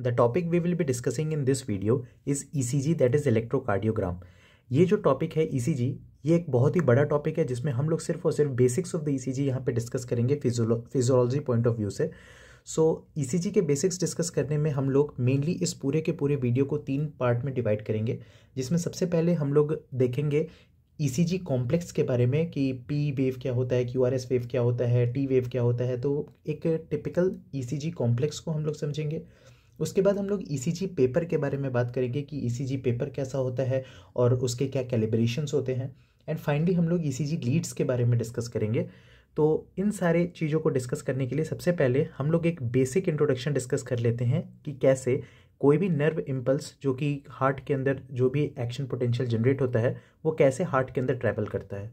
we will be discussing in this video is E C G that is electrocardiogram ये जो topic है जी e ये एक बहुत ही बड़ा टॉपिक है जिसमें हम लोग सिर्फ और सिर्फ बेसिक्स ऑफ द ईसीजी यहाँ पे डिस्कस करेंगे फिजियोलॉजी पॉइंट ऑफ व्यू से सो सी ईसीजी के बेसिक्स डिस्कस करने में हम लोग मेनली इस पूरे के पूरे वीडियो को तीन पार्ट में डिवाइड करेंगे जिसमें सबसे पहले हम लोग देखेंगे ईसीजी e कॉम्प्लेक्स के बारे में कि पी वेव क्या होता है क्यू आर एस वेव क्या होता है टी वेव क्या होता है तो एक टिपिकल ईसीजी कॉम्प्लेक्स को हम लोग समझेंगे उसके बाद हम लोग ई e पेपर के बारे में बात करेंगे कि ई e पेपर कैसा होता है और उसके क्या कैलिब्रेशन होते हैं एंड फाइनली हम लोग ई e लीड्स के बारे में डिस्कस करेंगे तो इन सारे चीज़ों को डिस्कस करने के लिए सबसे पहले हम लोग एक बेसिक इंट्रोडक्शन डिस्कस कर लेते हैं कि कैसे कोई भी नर्व इम्पल्स जो कि हार्ट के अंदर जो भी एक्शन पोटेंशियल जनरेट होता है वो कैसे हार्ट के अंदर ट्रैवल करता है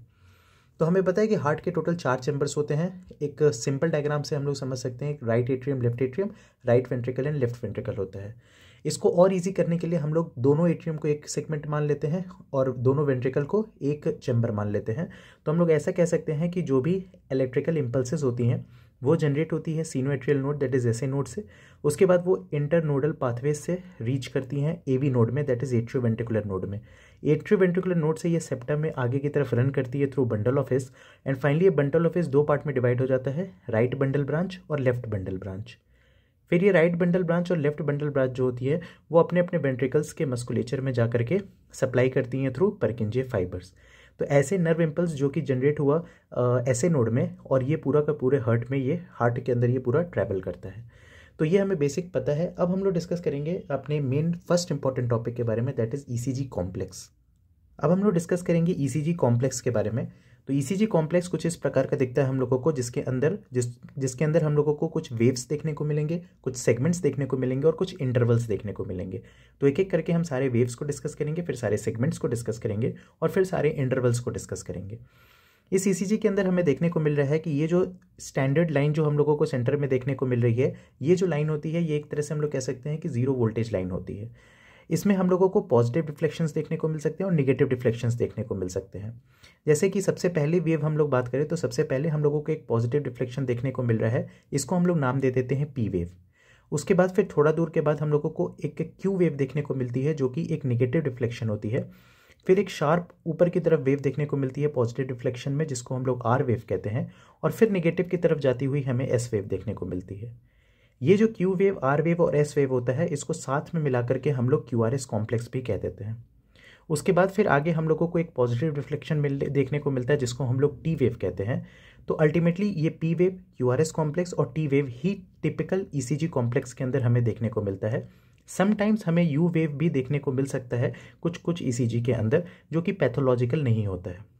तो हमें पता है कि हार्ट के टोटल चार चैम्बर्स होते हैं एक सिंपल डायग्राम से हम लोग समझ सकते हैं right atrium left atrium right ventricle and left ventricle होता है इसको और इजी करने के लिए हम लोग दोनों एट्रियम को एक सेगमेंट मान लेते हैं और दोनों वेंट्रिकल को एक चैम्बर मान लेते हैं तो हम लोग ऐसा कह सकते हैं कि जो भी इलेक्ट्रिकल इम्पल्सेस होती हैं वो जनरेट होती है sino atrial node that is S node से उसके बाद वो इंटर नोडल पाथवेज से रीच करती हैं ए वी नोड में that is atrio ventricular node में एट्री वेंट्रिकुलर नोड से ये सेप्टा में आगे की तरफ रन करती है through bundle of His and finally ये बंडल ऑफिस दो पार्ट में डिवाइड हो जाता है राइट बंडल ब्रांच और लेफ्ट बंडल ब्रांच फिर ये राइट बंडल ब्रांच और लेफ्ट बंडल ब्रांच जो होती है वो अपने अपने वेंट्रिकल्स के मस्कुलेचर में जा करके सप्लाई करती हैं थ्रू परकिंजे फाइबर्स तो ऐसे नर्व इम्पल्स जो कि जनरेट हुआ ऐसे नोड में और ये पूरा का पूरे हर्ट में ये हार्ट के अंदर ये पूरा ट्रैवल करता है तो ये हमें बेसिक पता है अब हम लोग डिस्कस करेंगे अपने मेन फर्स्ट इंपॉर्टेंट टॉपिक के बारे में दैट इज़ ई कॉम्प्लेक्स अब हम लोग डिस्कस करेंगे ई e कॉम्प्लेक्स के बारे में तो ई e कॉम्प्लेक्स कुछ इस प्रकार का दिखता है हम लोगों को जिसके अंदर जिस जिसके अंदर हम लोगों को कुछ वेव्स देखने को मिलेंगे कुछ सेगमेंट्स देखने को मिलेंगे और कुछ इंटरवल्स देखने को मिलेंगे तो एक एक करके हम सारे वेव्स को डिस्कस करेंगे फिर सारे सेगमेंट्स को डिस्कस करेंगे और फिर सारे इंटरवल्स को डिस्कस करेंगे इस ईसीजी e के अंदर हमें देखने को मिल रहा है कि ये जो स्टैंडर्ड लाइन जो हम लोगों को सेंटर में देखने को मिल रही है ये जो लाइन होती है ये एक तरह से हम लोग कह सकते हैं कि जीरो वोल्टेज लाइन होती है इसमें हम लोगों को पॉजिटिव रिफ्लेक्शंस देखने को मिल सकते हैं और निगेटिव रिफ्लेक्शंस देखने को मिल सकते हैं जैसे कि सबसे पहले वेव हम लोग बात करें तो सबसे पहले हम लोगों को एक पॉजिटिव रिफ्लेक्शन देखने को मिल रहा है इसको हम लोग नाम दे देते हैं पी वेव उसके बाद फिर थोड़ा दूर के बाद हम लोगों को एक क्यू वेव देखने को मिलती है जो कि एक निगेटिव रिफ्लेक्शन होती है फिर एक शार्प ऊपर की तरफ वेव देखने को मिलती है पॉजिटिव रिफ्लेक्शन में जिसको हम लोग आर वेव कहते हैं और फिर निगेटिव की तरफ जाती हुई हमें एस वेव देखने को मिलती है ये जो क्यू वेव आर वेव और एस वेव होता है इसको साथ में मिला करके हम लोग क्यू आर एस कॉम्प्लेक्स भी कह देते हैं उसके बाद फिर आगे हम लोगों को एक पॉजिटिव रिफ्लेक्शन मिल देखने को मिलता है जिसको हम लोग टी वेव कहते हैं तो अल्टीमेटली ये P wave Q R S complex और टी वेव ही typical E C G complex के अंदर हमें देखने को मिलता है समटाइम्स हमें यू वेव भी देखने को मिल सकता है कुछ कुछ ईसीजी e के अंदर जो कि पैथोलॉजिकल नहीं होता है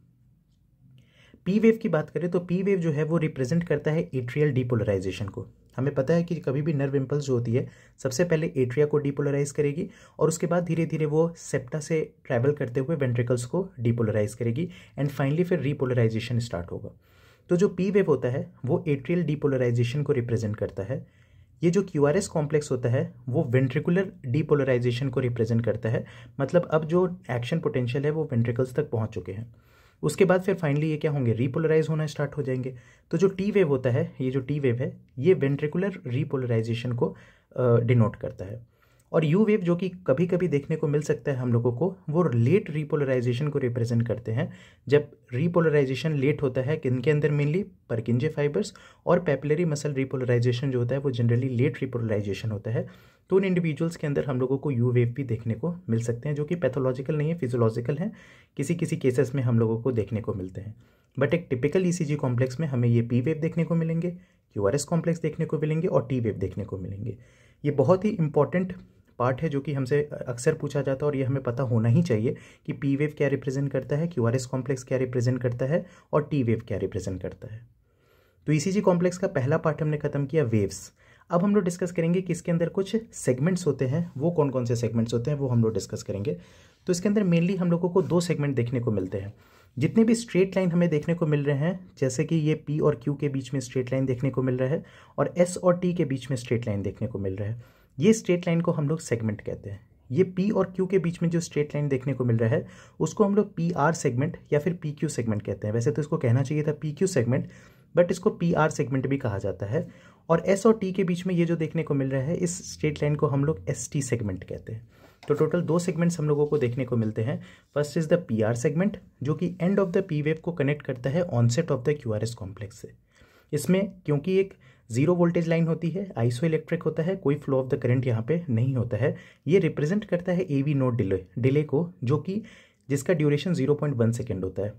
पी वेव की बात करें तो पी वेव जो है वो रिप्रेजेंट करता है एट्रियल डीपोलराइजेशन को हमें पता है कि कभी भी नर्व इम्पल्स जो होती है सबसे पहले एट्रिया को डिपोलराइज करेगी और उसके बाद धीरे धीरे वो सेप्टा से ट्रैवल करते हुए वेंट्रिकल्स को डिपोलराइज करेगी एंड फाइनली फिर रीपोलराइजेशन स्टार्ट होगा तो जो पी वेव होता है वो एट्रियल डीपोलराइजेशन को रिप्रेजेंट करता है ये जो क्यू आर एस कॉम्प्लेक्स होता है वो वेंट्रिकुलर डीपोलराइजेशन को रिप्रेजेंट करता है मतलब अब जो एक्शन पोटेंशियल है वो वेंट्रिकल्स तक पहुंच चुके हैं उसके बाद फिर फाइनली ये क्या होंगे रीपोलराइज होना स्टार्ट हो जाएंगे तो जो टी वेव होता है ये जो टी वेव है ये वेंट्रिकुलर रीपोलराइजेशन को डिनोट करता है और यू वेव जो कि कभी कभी देखने को मिल सकता है हम लोगों को वो लेट रीपोलराइजेशन को रिप्रेजेंट करते हैं जब रीपोलराइजेशन लेट होता है किन के अंदर मेनली परकिंजे फाइबर्स और पेपलरी मसल रिपोलराइजेशन जो होता है वो जनरली लेट रिपोलराइजेशन होता है तो उन इंडिविजुअल्स के अंदर हम लोगों को यू वेव भी देखने को मिल सकते हैं जो कि पैथोलॉजिकल नहीं है फिजोलॉजिकल है किसी किसी केसेस में हम लोगों को देखने को मिलते हैं बट एक टिपिकल ई कॉम्प्लेक्स में हमें ये पी वेव देखने को मिलेंगे क्यू आर एस कॉम्प्लेक्स देखने को मिलेंगे और टी वेव देखने को मिलेंगे ये बहुत ही इम्पॉर्टेंट पार्ट है जो कि हमसे अक्सर पूछा जाता है और ये हमें पता होना ही चाहिए कि पी वेव क्या रिप्रेजेंट करता है क्यू आर एस कॉम्प्लेक्स क्या रिप्रेजेंट करता है और टी वेव क्या रिप्रेजेंट करता है तो ई सी जी कॉम्प्लेक्स का पहला पार्ट हमने खत्म किया वेव्स अब हम लोग डिस्कस करेंगे कि इसके अंदर कुछ सेगमेंट्स होते हैं वो कौन कौन से सेगमेंट्स होते हैं वो हम लोग डिस्कस करेंगे तो इसके अंदर मेनली हम लोगों को दो सेगमेंट देखने को मिलते हैं जितने भी स्ट्रेट लाइन हमें देखने को मिल रहे हैं जैसे कि ये पी और क्यू के बीच में स्ट्रेट लाइन देखने को मिल रहा है और एस और टी के बीच में स्ट्रेट लाइन देखने को मिल रहा है ये स्ट्रेट लाइन को हम लोग सेगमेंट कहते हैं ये पी और क्यू के बीच में जो स्ट्रेट लाइन देखने को मिल रहा है उसको हम लोग पी आर सेगमेंट या फिर पी क्यू सेगमेंट कहते हैं वैसे तो इसको कहना चाहिए था पी क्यू सेगमेंट बट इसको पी आर सेगमेंट भी कहा जाता है और एस और टी के बीच में ये जो देखने को मिल रहा है इस स्ट्रेट लाइन को हम लोग एस टी सेगमेंट कहते हैं तो टोटल दो सेगमेंट्स हम लोगों को देखने को मिलते हैं first is the P R segment जो कि end of the P wave को कनेक्ट करता है onset of the Q R S complex से इसमें क्योंकि एक जीरो वोल्टेज लाइन होती है आइसो इलेक्ट्रिक होता है कोई फ्लो ऑफ द करंट यहाँ पे नहीं होता है ये रिप्रेजेंट करता है A V node delay delay को जो कि जिसका duration zero point one second होता है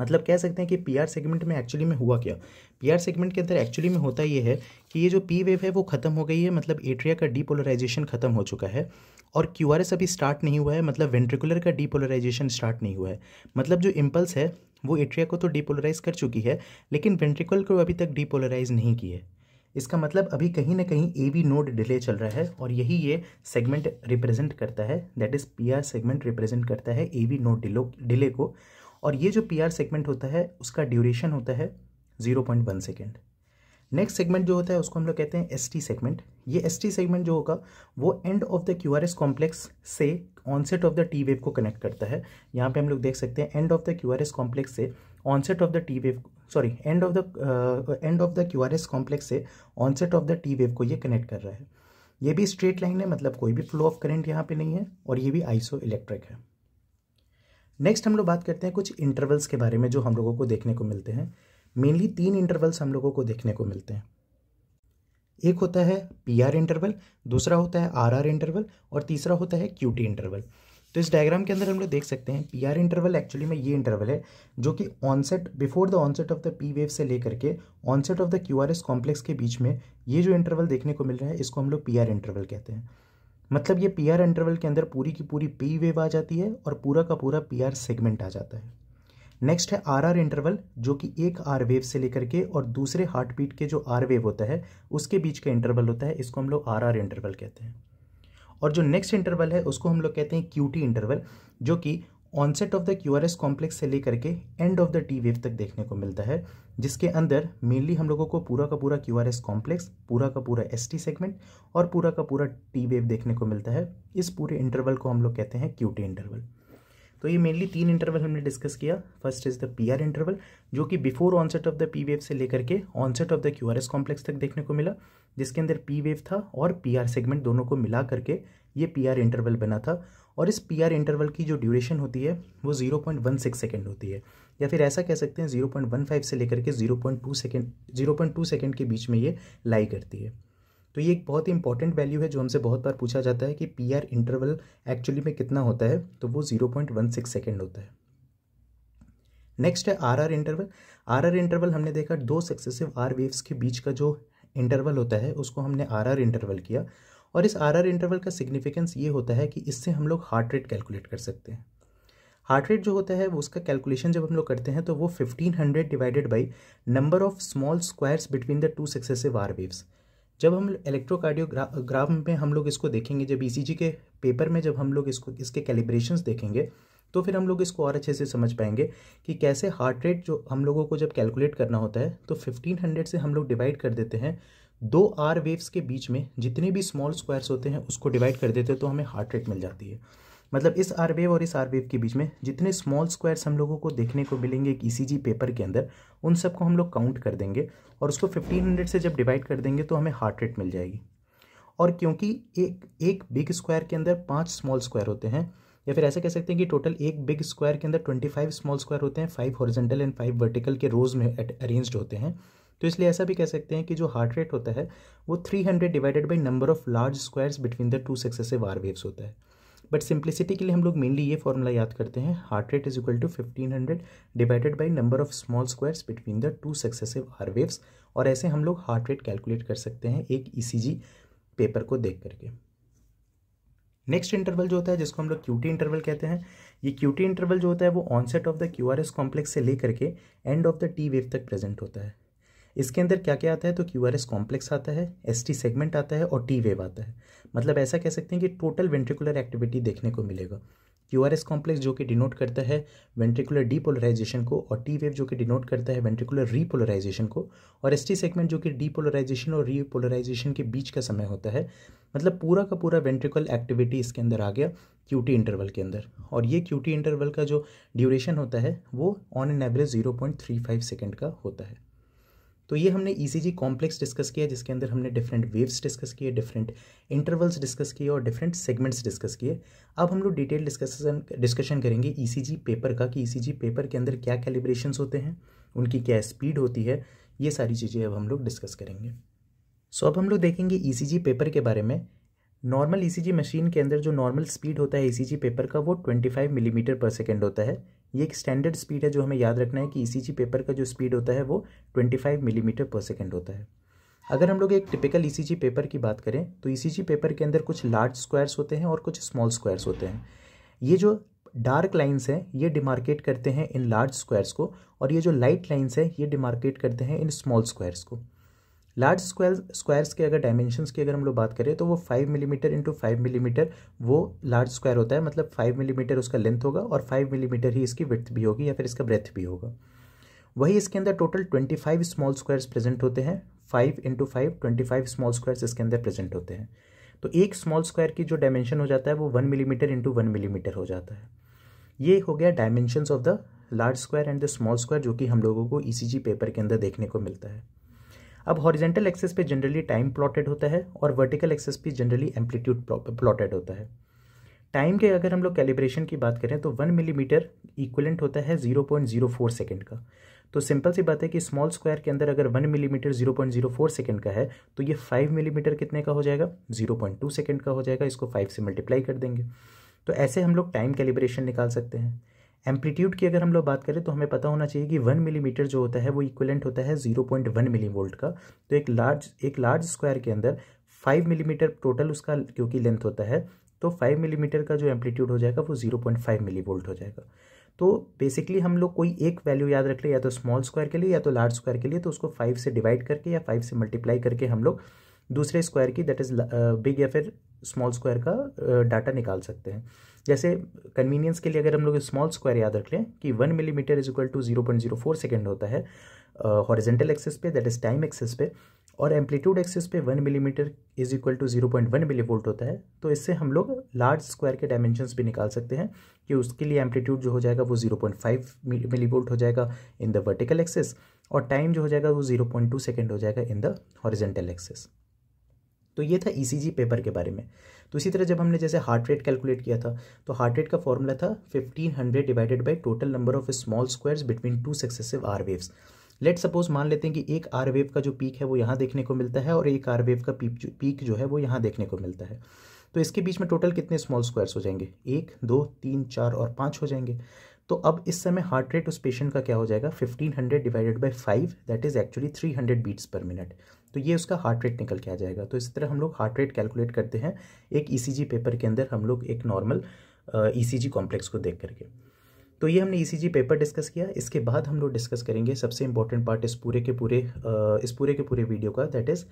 मतलब कह सकते हैं कि पी आर सेगमेंट में एक्चुअली में हुआ क्या पी आर सेगमेंट के अंदर एक्चुअली में होता ये है कि ये जो पी वेव है वो खत्म हो गई है मतलब एट्रिया का डीपोलराइजेशन खत्म हो चुका है और क्यू आर एस अभी स्टार्ट नहीं हुआ है मतलब वेंट्रिकुलर का डीपोलराइजेशन स्टार्ट नहीं हुआ है मतलब जो इम्पल्स है वो एट्रिया को तो डीपोलराइज कर चुकी है लेकिन वेंट्रिकल को अभी तक डीपोलराइज नहीं की है इसका मतलब अभी कहीं ना कहीं ए वी नोड डिले चल रहा है और यही ये सेगमेंट रिप्रेजेंट करता है that is P R segment represent करता है A V node delay delay को और ये जो पी आर सेगमेंट होता है उसका ड्यूरेशन होता है zero point one second next segment जो होता है उसको हम लोग कहते हैं एस टी सेगमेंट ये एस टी सेगमेंट जो होगा वो end of the Q S complex से onset of the T wave को कनेक्ट करता है यहाँ पे हम लोग देख सकते हैं end of the Q R S complex से onset of the T wave sorry end of the end of the Q R S complex से onset of the T wave को ये कनेक्ट कर रहा है ये भी स्ट्रेट लाइन है मतलब कोई भी फ्लो ऑफ करेंट यहाँ पे नहीं है और ये भी आइसो इलेक्ट्रिक है नेक्स्ट हम लोग बात करते हैं कुछ इंटरवल्स के बारे में जो हम लोगों को देखने को मिलते हैं मेनली तीन इंटरवल्स हम लोगों को देखने को मिलते हैं एक होता है पी आर इंटरवल दूसरा होता है आर आर इंटरवल और तीसरा होता है क्यू टी इंटरवल तो इस डायग्राम के अंदर हम लोग देख सकते हैं पी आर इंटरवल एक्चुअली में ये इंटरवल है जो कि onset before the onset of the P wave से लेकर के onset of the Q R S complex के बीच में ये जो इंटरवल देखने को मिल रहा है इसको हम लोग पी आर इंटरवल कहते हैं मतलब ये पी आर इंटरवल के अंदर पूरी की पूरी पी वेव आ जाती है और पूरा का पूरा पी आर सेगमेंट आ जाता है नेक्स्ट है आर आर इंटरवल जो कि एक आर वेव से लेकर के और दूसरे हार्ट बीट के जो आर वेव होता है उसके बीच का इंटरवल होता है इसको हम लोग आर आर इंटरवल कहते हैं और जो नेक्स्ट इंटरवल है उसको हम लोग कहते हैं क्यू टी इंटरवल जो कि onset of the Q R S complex से लेकर के end of the T wave तक देखने को मिलता है जिसके अंदर मेनली हम लोगों को पूरा का पूरा क्यू आर एस कॉम्प्लेक्स पूरा का पूरा एस टी सेगमेंट और पूरा का पूरा टी वेव देखने को मिलता है इस पूरे इंटरवल को हम लोग कहते हैं क्यू टी इंटरवल तो ये मेनली तीन इंटरवल हमने डिस्कस किया first is the P R interval जो कि before onset of the P wave से लेकर के onset of the Q R S complex तक देखने को मिला जिसके अंदर पी वेव था और पीआर सेगमेंट दोनों को मिला करके ये पीआर इंटरवल बना था और इस पीआर इंटरवल की जो ड्यूरेशन होती है वो zero point one six second होती है या फिर ऐसा कह सकते हैं जीरो पॉइंट वन फाइव से लेकर के zero point two second zero point two second के बीच में ये लाई करती है तो ये एक बहुत ही इंपॉर्टेंट वैल्यू है जो हमसे बहुत बार पूछा जाता है कि पी आर इंटरवल एक्चुअली में कितना होता है तो वो zero point one six second होता है नेक्स्ट है R R interval R R interval हमने देखा दो सक्सेसिव आर वेव्स के बीच का जो इंटरवल होता है उसको हमने आर आर इंटरवल किया और इस आर आर इंटरवल का सिग्निफिकेंस ये होता है कि इससे हम लोग हार्ट रेट कैलकुलेट कर सकते हैं हार्ट रेट जो होता है वो उसका कैलकुलेशन जब हम लोग करते हैं तो वो fifteen hundred divided by number of small squares between the two successive R waves जब हम इलेक्ट्रोकार्डियोग्राफ में हम लोग इसको देखेंगे जब ई e के पेपर में जब हम लोग इसको इसके कैलिब्रेशन देखेंगे तो फिर हम लोग इसको और अच्छे से समझ पाएंगे कि कैसे हार्ट रेट जो हम लोगों को जब कैलकुलेट करना होता है तो 1500 से हम लोग डिवाइड कर देते हैं दो आर वेव्स के बीच में जितने भी स्मॉल स्क्वायर्स होते हैं उसको डिवाइड कर देते हैं तो हमें हार्ट रेट मिल जाती है मतलब इस आर वेव और इस आर वेव के बीच में जितने स्मॉल स्क्वायर्स हम लोगों को देखने को मिलेंगे एक ईसीजी e पेपर के अंदर उन सबको हम लोग काउंट कर देंगे और उसको 1500 से जब डिवाइड कर देंगे तो हमें हार्ट रेट मिल जाएगी और क्योंकि एक एक बिग स्क्वायर के अंदर पाँच स्मॉल स्क्वायर होते हैं या फिर ऐसा कह सकते हैं कि टोटल एक बिग स्क्वायर के अंदर ट्वेंटी फाइव स्मॉल स्क्वायर होते हैं five horizontal and five vertical के रोज में अरेंज्ड होते हैं तो इसलिए ऐसा भी कह सकते हैं कि जो हार्ट रेट होता है वो three hundred divided by number of large squares between the two successive R waves होता है बट सिंप्लिसिटी के लिए हम लोग मेनली ये फॉर्मूला याद करते हैं heart rate is equal to fifteen hundred divided by number of small squares between the two successive R waves और ऐसे हम लोग हार्ट रेट कैलकुलेट कर सकते हैं एक ई e पेपर को देख करके नेक्स्ट इंटरवल जो होता है जिसको हम लोग क्यूटी इंटरवल कहते हैं ये क्यूटी इंटरवल जो होता है वो onset of the Q R S complex से लेकर के end of the T wave तक प्रेजेंट होता है इसके अंदर क्या क्या आता है तो क्यू आर एस कॉम्प्लेक्स आता है एस टी सेगमेंट आता है और टी वेव आता है मतलब ऐसा कह सकते हैं कि टोटल वेंट्रिकुलर एक्टिविटी देखने को मिलेगा क्यू आर एस कॉम्प्लेक्स जो कि डिनोट करता है वेंट्रिकुलर डीपोलराइजेशन को और टी वेव जो कि डिनोट करता है वेंट्रिकुलर रीपोलराइजेशन को और एस टी सेगमेंट जो कि डीपोलराइजेशन और रीपोलराइजेशन के बीच का समय होता है मतलब पूरा का पूरा वेंट्रिकल एक्टिविटी इसके अंदर आ गया क्यू टी इंटरवल के अंदर और ये क्यू टी इंटरवल का जो ड्यूरेशन होता है वो on an average zero point three five second का होता है तो ये हमने ई कॉम्प्लेक्स डिस्कस किया जिसके अंदर हमने डिफरेंट वेव्स डिस्कस किए डिफरेंट इंटरवल्स डिस्कस किए और डिफरेंट सेगमेंट्स डिस्कस किए अब हम लोग डिटेल डिस्कशन डिस्कशन करेंगे ई पेपर का कि ई पेपर के अंदर क्या कैलिब्रेशन होते हैं उनकी क्या स्पीड होती है ये सारी चीज़ें अब हम लोग डिस्कस करेंगे सो अब हम लोग देखेंगे ई पेपर के बारे में नॉर्मल ई मशीन के अंदर जो नॉर्मल स्पीड होता है ई पेपर का वो फाइव मिलीमीटर पर सेकेंड होता है ये एक स्टैंडर्ड स्पीड है जो हमें याद रखना है कि ई e पेपर का जो स्पीड होता है वो twenty five millimetre per second होता है अगर हम लोग एक टिपिकल ई पेपर की बात करें तो ई e पेपर के अंदर कुछ लार्ज स्क्वायर्स होते हैं और कुछ स्मॉल स्क्वायर्स होते हैं ये जो डार्क लाइंस हैं ये डिमार्केट करते हैं इन लार्ज स्क्वायर्स को और ये जो लाइट लाइंस हैं ये डिमार्केट करते हैं इन स्मॉल स्क्वायर्स को लार्ज स्क्वायर स्क्वायर्स के अगर डायमेंशन की अगर हम लोग बात करें तो वो five millimetre into five millimetre वो लार्ज स्क्वायर होता है मतलब फाइव मिलीमीटर उसका लेंथ होगा और फाइव मिलीमीटर ही इसकी विथ भी होगी या फिर इसका ब्रेथ भी होगा वही इसके अंदर total twenty five small squares present होते हैं five into five twenty five small squares इसके अंदर प्रेजेंट होते हैं तो एक स्मॉल स्क्वायर की जो डायमेंशन हो जाता है वो one millimetre into one millimetre हो जाता है ये हो गया dimensions of the large square and the small square जो कि हम लोगों को ई e पेपर के अंदर देखने को मिलता है अब हॉरिजेंटल एक्सेस पे जनरली टाइम प्लॉटेड होता है और वर्टिकल एक्सेस पे जनरली एम्पलीट्यूड प्लॉटेड होता है टाइम के अगर हम लोग कैलिब्रेशन की बात करें तो वन मिलीमीटर इक्वलेंट होता है zero point zero four second का तो सिंपल सी बात है कि स्मॉल स्क्वायर के अंदर अगर one millimetre zero point zero four second का है तो ये फाइव मिलीमीटर कितने का हो जाएगा जीरो पॉइंट टू सेकेंड का हो जाएगा इसको फाइव से मल्टीप्लाई कर देंगे तो ऐसे हम लोग टाइम कैलिब्रेशन निकाल सकते हैं एम्पलीट्यूड की अगर हम लोग बात करें तो हमें पता होना चाहिए कि वन मिलीमीटर जो होता है वो इक्वलेंट होता है zero point one millivolt का तो एक लार्ज एक लार्ज स्क्वायर के अंदर फाइव मिलीमीटर टोटल उसका क्योंकि लेंथ होता है तो फाइव मिलीमीटर का जो एम्पलीट्यूड हो जाएगा वो zero point five millivolt हो जाएगा तो बेसिकली हम लोग कोई एक वैल्यू याद रख ले या तो स्मॉल स्क्वायर के लिए या तो लार्ज स्क्वायर के लिए तो उसको फाइव से डिवाइड करके या फाइव से मल्टीप्लाई करके हम लोग दूसरे स्क्वायर की दैट इज़ बिग या फिर स्मॉल स्क्वायर का डाटा निकाल सकते हैं जैसे कन्वीनियंस के लिए अगर हम लोग स्मॉल स्क्वायर याद रख लें कि one millimetre is equal to zero point zero four second होता है हॉरिजेंटल एक्सेस पे दैट इज टाइम एक्सेस पे और एम्पलीट्यूड एक्सेस पे one millimetre is equal to zero point one millivolt होता है तो इससे हम लोग लार्ज स्क्वायर के डायमेंशंस भी निकाल सकते हैं कि उसके लिए एम्पलीट्यूड जो हो जाएगा वो zero point five millivolt हो जाएगा इन द वर्टिकल एक्सेस और टाइम जो हो जाएगा वो जीरो पॉइंट टू सेकेंड हो जाएगा इन द हॉरिजेंटल एक्सेस तो ये था ई e पेपर के बारे में तो इसी तरह जब हमने जैसे हार्ट रेट कैलकुलेट किया था तो हार्ट रेट का फॉर्मूला था 1500 divided by total number of small squares between two successive R waves let suppose मान लेते हैं कि एक आर वेव का जो पीक है वो यहाँ देखने को मिलता है और एक आर वेव का पीक जो है वो यहाँ देखने को मिलता है तो इसके बीच में टोटल कितने स्मॉल स्क्वायर्स हो जाएंगे एक दो तीन चार और पाँच हो जाएंगे तो अब इस समय हार्ट रेट उस पेशेंट का क्या हो जाएगा 1500 divided by five that is actually 300 beats per minute तो ये उसका हार्ट रेट निकल के आ जाएगा तो इस तरह हम लोग हार्ट रेट कैलकुलेट करते हैं एक ई e पेपर के अंदर हम लोग एक नॉर्मल ईसीजी कॉम्प्लेक्स को देख करके तो ये हमने ई पेपर डिस्कस किया इसके बाद हम लोग डिस्कस करेंगे सबसे इंपॉर्टेंट पार्ट इस पूरे के पूरे इस पूरे के पूरे वीडियो का दैट इज़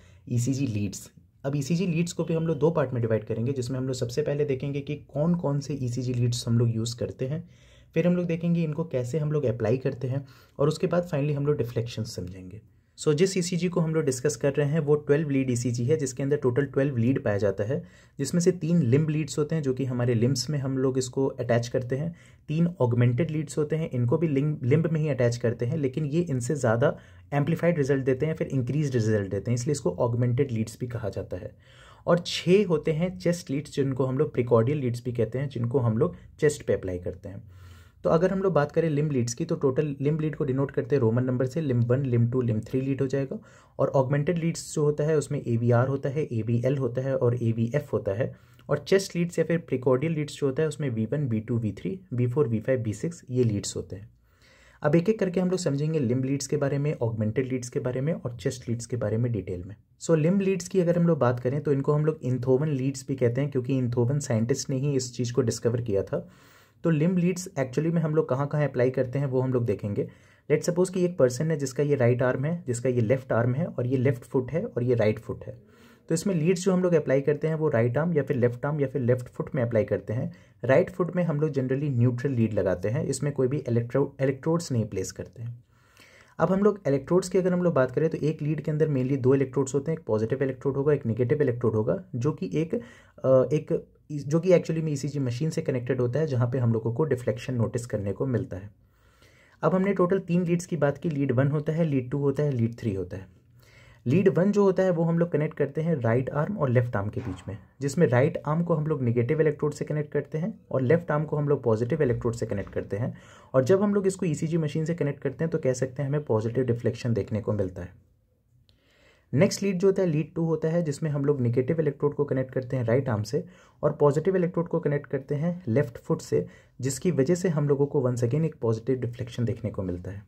ई लीड्स अब ई e लीड्स को भी हम लोग दो पार्ट में डिवाइड करेंगे जिसमें हम लोग सबसे पहले देखेंगे कि कौन कौन से ई e लीड्स हम लोग यूज़ करते हैं फिर हम लोग देखेंगे इनको कैसे हम लोग अप्लाई करते हैं और उसके बाद फाइनली हम लोग डिफ्लेक्शन समझेंगे सो so, जिस ई e को हम लोग डिस्कस कर रहे हैं वो ट्वेल्व लीड ई है जिसके अंदर टोटल ट्वेल्व लीड पाया जाता है जिसमें से तीन लिम्ब लीड्स होते हैं जो कि हमारे लिम्ब्स में हम लोग इसको अटैच करते हैं तीन ऑगमेंटेड लीड्स होते हैं इनको भी लिम्ब में ही अटैच करते हैं लेकिन ये इनसे ज़्यादा एम्पलीफाइड रिजल्ट देते हैं फिर इंक्रीज रिजल्ट देते हैं इसलिए इसको ऑगमेंटेड लीड्स भी कहा जाता है और छः होते हैं चेस्ट लीड्स जिनको हम लोग प्रिकॉर्डियल लीड्स भी कहते हैं जिनको हम लोग चेस्ट पे अप्लाई करते हैं तो अगर हम लोग बात करें लिम लीड्स की तो टोटल लिम लीड को डिनोट करते हैं रोमन नंबर से limb one limb two limb three lead हो जाएगा और ऑगमेंटेड लीड्स जो होता है उसमें ए वी आर होता है ए वी एल होता है और ए वी एफ होता है और चेस्ट लीड्स या फिर प्रिकॉर्डियल लीड्स जो होता है उसमें V one V two V three V four V five V six ये लीड्स होते हैं अब एक एक करके हम लोग समझेंगे लिम लीड्स के बारे में ऑगमेंटेड लीड्स के बारे में और चेस्ट लीड्स के बारे में डिटेल में सो लिम लीड्स की अगर हम लोग बात करें तो इनको हम लोग इंथोवन लीड्स भी कहते हैं क्योंकि इंथोवन साइंटिस्ट ने ही इस चीज़ को डिस्कवर किया था तो लिम्ब लीड्स एक्चुअली में हम लोग कहाँ कहाँ अप्लाई करते हैं वो हम लोग देखेंगे लेट सपोज कि एक पर्सन है जिसका ये राइट आर्म है जिसका ये लेफ्ट आर्म है और ये लेफ्ट फुट है और ये राइट फुट है तो इसमें लीड्स जो हम लोग अप्लाई करते हैं वो राइट आर्म या फिर लेफ्ट आर्म या फिर लेफ्ट फुट में अप्लाई करते हैं राइट फुट में हम लोग जनरली न्यूट्रल लीड लगाते हैं इसमें कोई भी इलेक्ट्रो इलेक्ट्रोड्स नहीं प्लेस करते हैं अब हम लोग इलेक्ट्रोड्स की अगर हम लोग बात करें तो एक लीड के अंदर मेनली दो इलेक्ट्रोड्स होते हैं एक पॉजिटिव इलेक्ट्रोड होगा एक निगेटिव इलेक्ट्रोड होगा जो कि एक एक जो कि एक्चुअली में ई मशीन से कनेक्टेड होता है जहाँ पे हम लोगों को डिफ्लेक्शन नोटिस करने को मिलता है अब हमने टोटल तीन लीड्स की बात की लीड वन होता है लीड टू होता है लीड थ्री होता है लीड वन जो होता है वो हम लोग कनेक्ट करते हैं राइट आर्म और लेफ्ट आर्म के बीच में जिसमें राइट आर्म को हम लोग निगेटिव इलेक्ट्रोड से कनेक्ट करते हैं और लेफ्ट आर्म को हम लोग पॉजिटिव इलेक्ट्रोड से कनेक्ट करते हैं और जब हम लोग इसको ई e मशीन से कनेक्ट करते हैं तो कह सकते हैं हमें पॉजिटिव डिफ्लेक्शन देखने को मिलता है नेक्स्ट लीड जो होता है लीड टू होता है जिसमें हम लोग निगेटिव इलेक्ट्रोड को कनेक्ट करते हैं राइट आर्म से और पॉजिटिव इलेक्ट्रोड को कनेक्ट करते हैं लेफ्ट फुट से जिसकी वजह से हम लोगों को वंस अगेन एक पॉजिटिव डिफ्लेक्शन देखने को मिलता है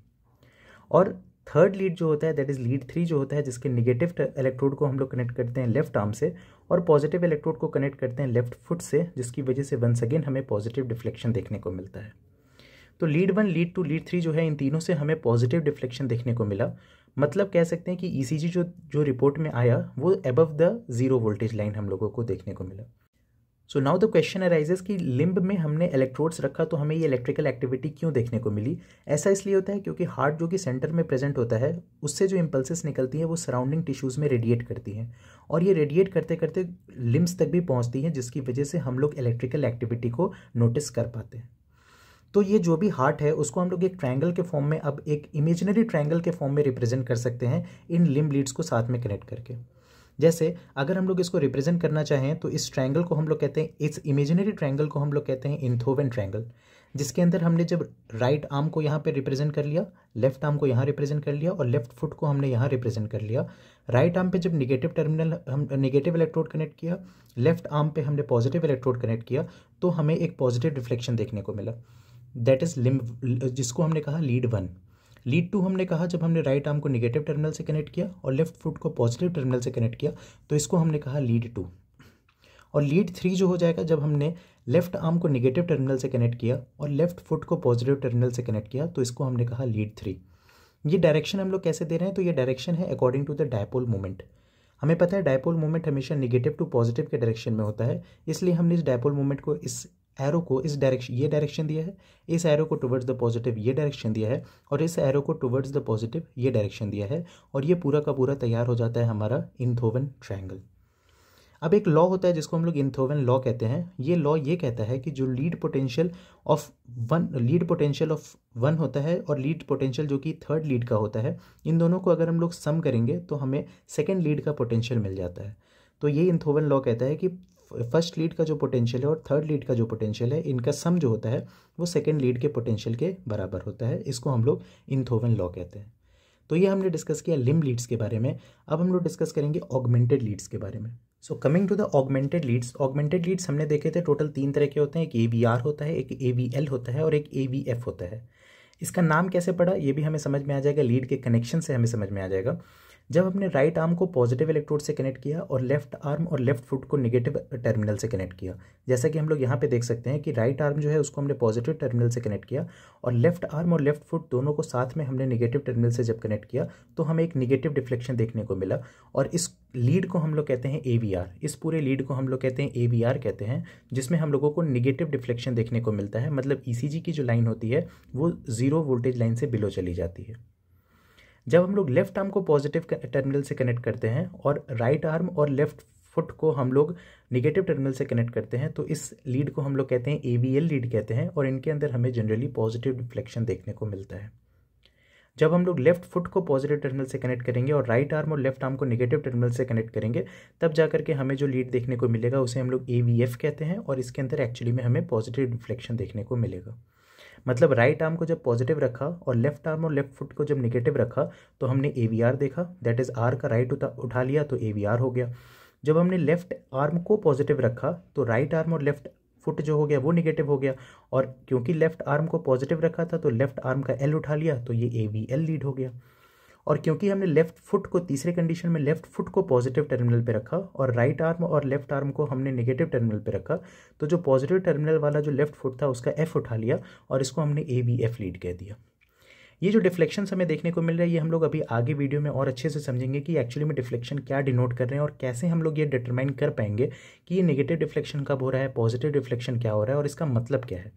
और थर्ड लीड जो होता है दैट इज़ लीड थ्री जो होता है जिसके निगेटिव इलेक्ट्रोड को हम लोग कनेक्ट करते हैं लेफ्ट आर्म से और पॉजिटिव इलेक्ट्रोड को कनेक्ट करते हैं लेफ्ट फुट से जिसकी वजह से वंस अगेन हमें पॉजिटिव डिफ्लेक्शन देखने को मिलता है तो lead one lead two lead three जो है इन तीनों से हमें पॉजिटिव डिफ्लेक्शन देखने को मिला मतलब कह सकते हैं कि ई सी जी जो जो रिपोर्ट में आया वो above the zero voltage line हम लोगों को देखने को मिला so now the question arises कि लिम्ब में हमने इलेक्ट्रोड्स रखा तो हमें ये इलेक्ट्रिकल एक्टिविटी क्यों देखने को मिली ऐसा इसलिए होता है क्योंकि हार्ट जो कि सेंटर में प्रेजेंट होता है उससे जो इम्पल्सिस निकलती हैं वो सराउंडिंग टिश्यूज़ में रेडिएट करती हैं और ये रेडिएट करते करते लिम्ब्स तक भी पहुँचती हैं जिसकी वजह से हम लोग इलेक्ट्रिकल एक्टिविटी को नोटिस कर पाते हैं तो ये जो भी हार्ट है उसको हम लोग एक ट्रायंगल के फॉर्म में अब एक इमेजिनरी ट्रायंगल के फॉर्म में रिप्रेजेंट कर सकते हैं इन लिम्ब लीड्स को साथ में कनेक्ट करके जैसे अगर हम लोग इसको रिप्रेजेंट करना चाहें तो इस ट्रायंगल को हम लोग कहते हैं इस इमेजिनरी ट्रायंगल को हम लोग कहते हैं इंथोवन ट्रायंगल जिसके अंदर हमने जब राइट आर्म को यहाँ पर रिप्रेजेंट कर लिया लेफ्ट आर्म को यहाँ रिप्रेजेंट कर लिया और लेफ्ट फुट को हमने यहाँ रिप्रेजेंट कर लिया राइट आर्म पे जब निगेटिव टर्मिनल हम निगेटिव इलेक्ट्रोड कनेक्ट किया लेफ्ट आर्म पे हमने पॉजिटिव इलेक्ट्रोड कनेक्ट किया तो हमें एक पॉजिटिव रिफ्लेक्शन देखने को मिला दैट इज़ लिम जिसको हमने कहा लीड वन लीड टू हमने कहा जब हमने राइट आर्म को निगेटिव टर्मिनल से कनेक्ट किया और लेफ्ट फुट को पॉजिटिव टर्मिनल से कनेक्ट किया तो इसको हमने कहा लीड टू और लीड थ्री जो हो जाएगा जब हमने लेफ्ट आर्म को निगेटिव टर्मिनल से कनेक्ट किया और लेफ्ट फुट को पॉजिटिव टर्मिनल से कनेक्ट किया तो इसको हमने कहा लीड थ्री ये डायरेक्शन हम लोग कैसे दे रहे हैं तो ये डायरेक्शन है according to the dipole moment हमें पता है डायपोल मोमेंट हमेशा निगेटिव टू पॉजिटिव के डायरेक्शन में होता है इसलिए हमने इस डायपोल मोमेंट को इस एरो को इस डायरेक्शन ये डायरेक्शन दिया है इस एरो को टुवर्ड्स द पॉजिटिव ये डायरेक्शन दिया है और इस एरो को टुवर्ड्स द पॉजिटिव ये डायरेक्शन दिया है और ये पूरा का पूरा तैयार हो जाता है हमारा इंथोवन ट्रायंगल अब एक लॉ होता है जिसको हम लोग इंथोवन लॉ कहते हैं ये लॉ ये कहता है कि जो lead potential of one lead potential of one होता है और लीड पोटेंशियल जो कि थर्ड लीड का होता है इन दोनों को अगर हम लोग सम करेंगे तो हमें सेकेंड लीड का पोटेंशियल मिल जाता है तो ये इंथोवन लॉ कहता है कि फर्स्ट लीड का जो पोटेंशियल है और थर्ड लीड का जो पोटेंशियल है इनका सम जो होता है वो सेकेंड लीड के पोटेंशियल के बराबर होता है इसको हम लोग इंथोवन लॉ कहते हैं तो ये हमने डिस्कस किया लिम लीड्स के बारे में अब हम लोग डिस्कस करेंगे ऑगमेंटेड लीड्स के बारे में so coming to the augmented leads augmented leads हमने देखे थे टोटल तीन तरह के होते हैं एक ए वी आर होता है एक ए वी एल होता है और एक ए वी एफ होता है इसका नाम कैसे पड़ा ये भी हमें समझ में आ जाएगा लीड के कनेक्शन से हमें समझ में आ जाएगा जब हमने राइट आर्म को पॉजिटिव इलेक्ट्रोड से कनेक्ट किया और लेफ्ट आर्म और लेफ्ट फुट को निगेटिव टर्मिनल से कनेक्ट किया जैसा कि हम लोग यहाँ पे देख सकते हैं कि राइट आर्म जो है उसको हमने पॉजिटिव टर्मिनल से कनेक्ट किया और लेफ्ट आर्म और लेफ्ट फुट दोनों को साथ में हमने निगेटिव टर्मिनल से जब कनेक्ट किया तो हमें एक निगेटिव डिफ्लेक्शन देखने को मिला और इस लीड को हम लोग कहते हैं ए इस पूरे लीड को हम लोग कहते हैं ए कहते हैं जिसमें हम लोगों को निगेटिव डिफ्लेक्शन देखने को मिलता है मतलब ई e की जो लाइन होती है वो ज़ीरो वोल्टेज लाइन से बिलो चली जाती है जब हम लोग लेफ्ट आर्म को पॉजिटिव टर्मिनल से कनेक्ट करते हैं और राइट आर्म और लेफ्ट फुट को हम लोग निगेटिव टर्मिनल से कनेक्ट करते हैं तो इस लीड को हम लोग कहते हैं ए वी एल लीड कहते हैं और इनके अंदर हमें जनरली पॉजिटिव रिफ्लेक्शन देखने को मिलता है जब हम लोग लेफ्ट फुट को पॉजिटिव टर्मिनल से कनेक्ट करेंगे और राइट आर्म और लेफ्ट आर्म को नेगेटिव टर्मिनल से कनेक्ट करेंगे तब जा के हमें जो लीड देखने को मिलेगा उसे हम लोग ए वी एफ कहते हैं और इसके अंदर एक्चुअली में हमें पॉजिटिव रिफ्लेक्शन देखने को मिलेगा मतलब राइट आर्म को जब पॉजिटिव रखा और लेफ्ट आर्म और लेफ्ट फुट को जब निगेटिव रखा तो हमने ए देखा दैट इज़ आर का राइट right उठा लिया तो ए हो गया जब हमने लेफ्ट आर्म को पॉजिटिव रखा तो राइट आर्म और लेफ्ट फुट जो हो गया वो निगेटिव हो गया और क्योंकि लेफ्ट आर्म को पॉजिटिव रखा था तो लेफ्ट आर्म का एल उठा लिया तो ये ए वी एल लीड हो गया और क्योंकि हमने लेफ्ट फुट को तीसरे कंडीशन में लेफ्ट फुट को पॉजिटिव टर्मिनल पे रखा और राइट आर्म और लेफ्ट आर्म को हमने नेगेटिव टर्मिनल पे रखा तो जो पॉजिटिव टर्मिनल वाला जो लेफ्ट फुट था उसका एफ उठा लिया और इसको हमने ए बी एफ लीड कह दिया ये जो डिफ्लेक्शन हमें देखने को मिल रहा है ये हम लोग अभी आगे वीडियो में और अच्छे से समझेंगे कि एक्चुअली में डिफ्लेक्शन क्या डिनोट कर रहे हैं और कैसे हम लोग ये डिटरमाइन कर पाएंगे कि ये नेगेटिव डिफ्लेक्शन कब हो रहा है पॉजिटिव डिफ्लेक्शन क्या हो रहा है और इसका मतलब क्या है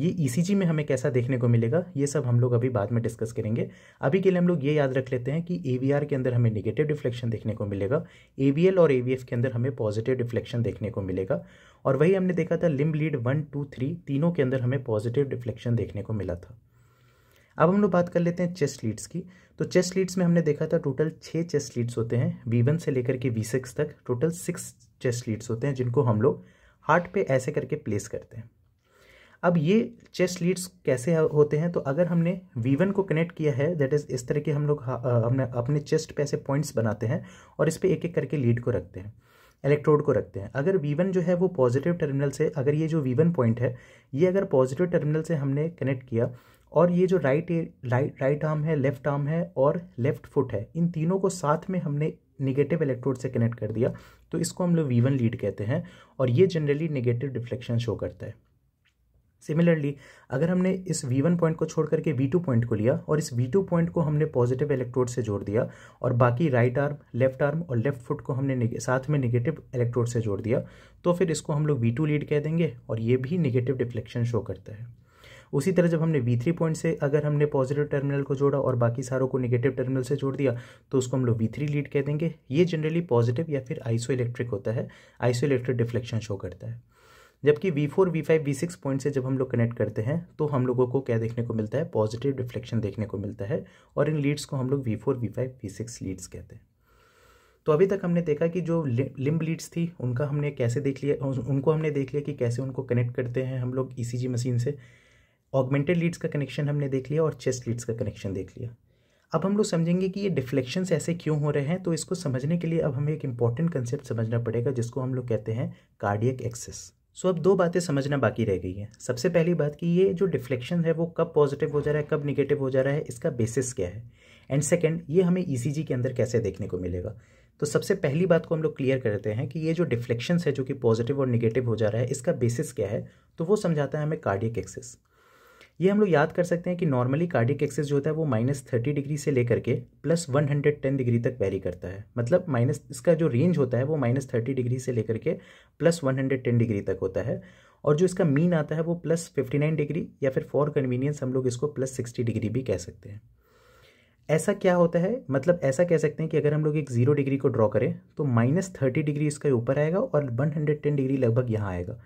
ये ई e में हमें कैसा देखने को मिलेगा ये सब हम लोग अभी बाद में डिस्कस करेंगे अभी के लिए हम लोग ये याद रख लेते हैं कि ए के अंदर हमें निगेटिव डिफ्लेक्शन देखने को मिलेगा ए और ए के अंदर हमें पॉजिटिव डिफ्लेक्शन देखने को मिलेगा और वही हमने देखा था limb lead one two three तीनों के अंदर हमें पॉजिटिव डिफ्लेक्शन देखने को मिला था अब हम लोग बात कर लेते हैं चेस्ट लीड्स की तो चेस्ट लीड्स में हमने देखा था टोटल छः चेस्ट लीड्स होते हैं वी वन से लेकर के वी सिक्स तक टोटल सिक्स चेस्ट लीड्स होते हैं जिनको हम लोग हार्ट पे ऐसे करके प्लेस करते हैं अब ये चेस्ट लीड्स कैसे होते हैं तो अगर हमने वीवन को कनेक्ट किया है दैट इज़ इस तरह के हम लोग हाँ, हमने अपने चेस्ट पे ऐसे पॉइंट्स बनाते हैं और इस पर एक एक करके लीड को रखते हैं इलेक्ट्रोड को रखते हैं अगर वीवन जो है वो पॉजिटिव टर्मिनल से अगर ये जो वीवन पॉइंट है ये अगर पॉजिटिव टर्मिनल से हमने कनेक्ट किया और ये जो राइट राइट राइट आर्म है लेफ्ट आर्म है और लेफ्ट फुट है इन तीनों को साथ में हमने निगेटिव इलेक्ट्रोड से कनेक्ट कर दिया तो इसको हम लोग वीवन लीड कहते हैं और ये जनरली निगेटिव डिफ्लेक्शन शो करता है सिमिलरली अगर हमने इस V1 पॉइंट को छोड़ करके V2 पॉइंट को लिया और इस V2 पॉइंट को हमने पॉजिटिव इलेक्ट्रोड से जोड़ दिया और बाकी राइट आर्म लेफ्ट आर्म और लेफ्ट फुट को हमने साथ में निगेटिव इलेक्ट्रोड से जोड़ दिया तो फिर इसको हम लोग V2 लीड कह देंगे और ये भी निगेटिव डिफ्लेक्शन शो करता है उसी तरह जब हमने V3 पॉइंट से अगर हमने पॉजिटिव टर्मिनल को जोड़ा और बाकी सारों को नेगेटिव टर्मिनल से जोड़ दिया तो उसको हम लोग V3 लीड कह देंगे ये जनरली पॉजिटिव या फिर आइसो इलेक्ट्रिक होता है आइसो इलेक्ट्रिक डिफ्लेक्शन शो करता है जबकि V four V five V six point से जब हम लोग कनेक्ट करते हैं तो हम लोगों को क्या देखने को मिलता है पॉजिटिव रिफ्लेक्शन देखने को मिलता है और इन लीड्स को हम लोग V four V five V six leads कहते हैं तो अभी तक हमने देखा कि जो लिम्ब लीड्स थी उनका हमने कैसे देख लिया उनको हमने देख लिया कि कैसे उनको कनेक्ट करते हैं हम लोग ई e मशीन से ऑगमेंटेड लीड्स का कनेक्शन हमने देख लिया और चेस्ट लीड्स का कनेक्शन देख लिया अब हम लोग समझेंगे कि ये डिफ्लेक्शंस ऐसे क्यों हो रहे हैं तो इसको समझने के लिए अब हमें एक इम्पॉर्टेंट कंसेप्ट समझना पड़ेगा जिसको हम लोग कहते हैं कार्डियक एक्सेस सो अब दो बातें समझना बाकी रह गई हैं सबसे पहली बात कि ये जो डिफ्लेक्शन है वो कब पॉजिटिव हो जा रहा है कब निगेटिव हो जा रहा है इसका बेसिस क्या है एंड सेकेंड ये हमें ई e के अंदर कैसे देखने को मिलेगा तो सबसे पहली बात को हम लोग क्लियर करते हैं कि ये जो डिफ्लेक्शन है जो कि पॉजिटिव और निगेटिव हो जा रहा है इसका बेसिस क्या है तो वो समझाता है हमें कार्डियक एक्सेस ये हम लोग याद कर सकते हैं कि नॉर्मली कार्डिक एक्सेस जो होता है वो माइनस थर्टी डिग्री से लेकर के plus one hundred ten degree तक वेरी करता है मतलब माइनस इसका जो रेंज होता है वो माइनस थर्टी डिग्री से लेकर के plus one hundred ten degree तक होता है और जो इसका मीन आता है वो प्लस फिफ्टी नाइन डिग्री या फिर फॉर कन्वीनियंस हम लोग इसको प्लस सिक्सटी डिग्री भी कह सकते हैं ऐसा क्या होता है मतलब ऐसा कह सकते हैं कि अगर हम लोग एक ज़ीरो डिग्री को ड्रॉ करें तो माइनस थर्टी डिग्री इसका ऊपर आएगा और वन हंड्रेड टेन डिग्री लगभग यहाँ आएगा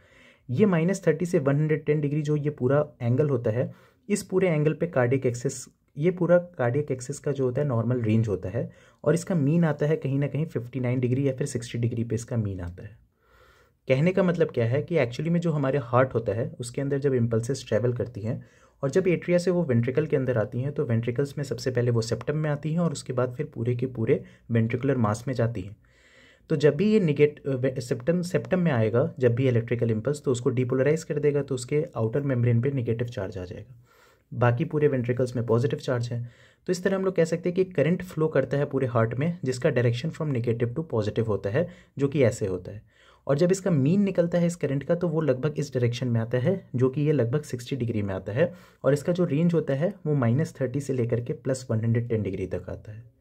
ये माइनस थर्टी से वन हंड्रेड टेन डिग्री जो ये पूरा एंगल होता है इस पूरे एंगल पे कार्डियक एक्सेस ये पूरा कार्डियक एक्सेस का जो होता है नॉर्मल रेंज होता है और इसका मीन आता है कहीं ना कहीं फिफ्टी नाइन डिग्री या फिर सिक्सटी डिग्री पे इसका मीन आता है कहने का मतलब क्या है कि एक्चुअली में जो हमारे हार्ट होता है उसके अंदर जब इम्पल्सेस ट्रैवल करती हैं और जब एट्रिया से वो वेंट्रिकल के अंदर आती हैं तो वेंट्रिकल्स में सबसे पहले वो सेप्टम में आती हैं और उसके बाद फिर पूरे के पूरे वेंट्रिकुलर मास में जाती हैं तो जब भी ये निगेट सेप्टम सेप्टम में आएगा जब भी इलेक्ट्रिकल इम्पल्स तो उसको डिपोलराइज कर देगा तो उसके आउटर मेम्ब्रेन पे निगेटिव चार्ज आ जाएगा बाकी पूरे वेंट्रिकल्स में पॉजिटिव चार्ज है तो इस तरह हम लोग कह सकते हैं कि करंट फ्लो करता है पूरे हार्ट में जिसका direction from negative to positive होता है जो कि ऐसे होता है और जब इसका मीन निकलता है इस करंट का तो वो लगभग इस डायरेक्शन में आता है जो कि ये लगभग सिक्सटी डिग्री में आता है और इसका जो रेंज होता है वो माइनस थर्टी से लेकर के plus one hundred ten degree तक आता है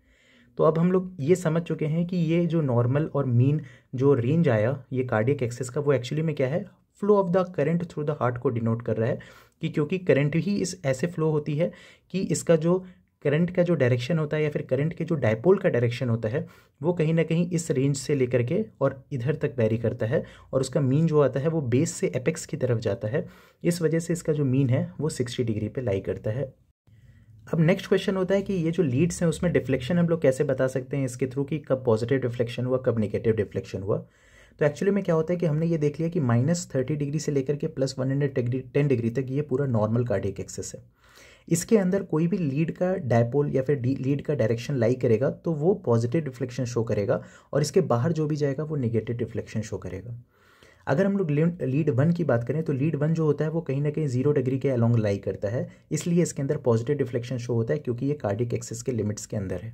तो अब हम लोग ये समझ चुके हैं कि ये जो नॉर्मल और मीन जो रेंज आया ये कार्डियक एक्सेस का वो एक्चुअली में क्या है flow of the current through the heart को डिनोट कर रहा है कि क्योंकि करंट ही इस ऐसे फ्लो होती है कि इसका जो करंट का जो डायरेक्शन होता है या फिर करंट के जो डायपोल का डायरेक्शन होता है वो कहीं ना कहीं इस रेंज से लेकर के और इधर तक बैरी करता है और उसका मीन जो आता है वो बेस से एपेक्स की तरफ जाता है इस वजह से इसका जो मीन है वो सिक्सटी डिग्री पे लाई करता है अब नेक्स्ट क्वेश्चन होता है कि ये जो लीड्स हैं उसमें डिफ्लेक्शन हम लोग कैसे बता सकते हैं इसके थ्रू कि कब पॉजिटिव डिफ्लेक्शन हुआ कब नेगेटिव डिफ्लेक्शन हुआ तो एक्चुअली में क्या होता है कि हमने ये देख लिया कि माइनस थर्टी डिग्री से लेकर के plus one hundred ten degree तक ये पूरा नॉर्मल कार्डिक एक्सेस है इसके अंदर कोई भी लीड का डायपोल या फिर लीड का डायरेक्शन लाई करेगा तो वो पॉजिटिव डिफ्लेक्शन शो करेगा और इसके बाहर जो भी जाएगा वो निगेटिव डिफ्लेक्शन शो करेगा अगर हम लोग लीड वन की बात करें तो लीड वन जो होता है वो कहीं ना कहीं जीरो डिग्री के अलोंग लाई करता है इसलिए इसके अंदर पॉजिटिव डिफ्लेक्शन शो होता है क्योंकि ये कार्डिक एक्सेस के लिमिट्स के अंदर है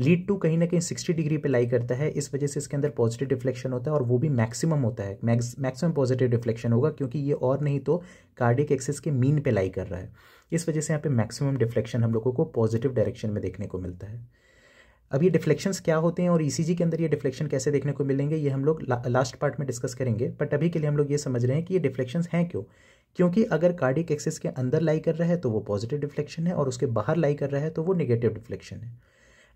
लीड टू कहीं ना कहीं सिक्सटी डिग्री पे लाई करता है इस वजह से इसके अंदर पॉजिटिव डिफ्लेक्शन होता है और वो भी मैक्सिमम होता है मैक्सिमम पॉजिटिव डिफ्लेक्शन होगा क्योंकि ये और नहीं तो कार्डिक एक्सेस के मीन पे लाई कर रहा है इस वजह से यहाँ पे मैक्सिमम डिफ्लेक्शन हम लोगों को पॉजिटिव डायरेक्शन में देखने को मिलता है अब ये डिफ्लेक्शंस क्या होते हैं और ईसीजी e के अंदर ये डिफ्लेक्शन कैसे देखने को मिलेंगे ये हम लोग ला, लास्ट पार्ट में डिस्कस करेंगे बट अभी के लिए हम लोग ये समझ रहे हैं कि ये डिफ्लेक्शंस हैं क्यों क्योंकि अगर कार्डिक एक्सेस के अंदर लाई कर रहा है तो वो पॉजिटिव डिफ्लेक्शन है और उसके बाहर लाई कर रहा है तो वो निगेटिव डिफ्लेक्शन है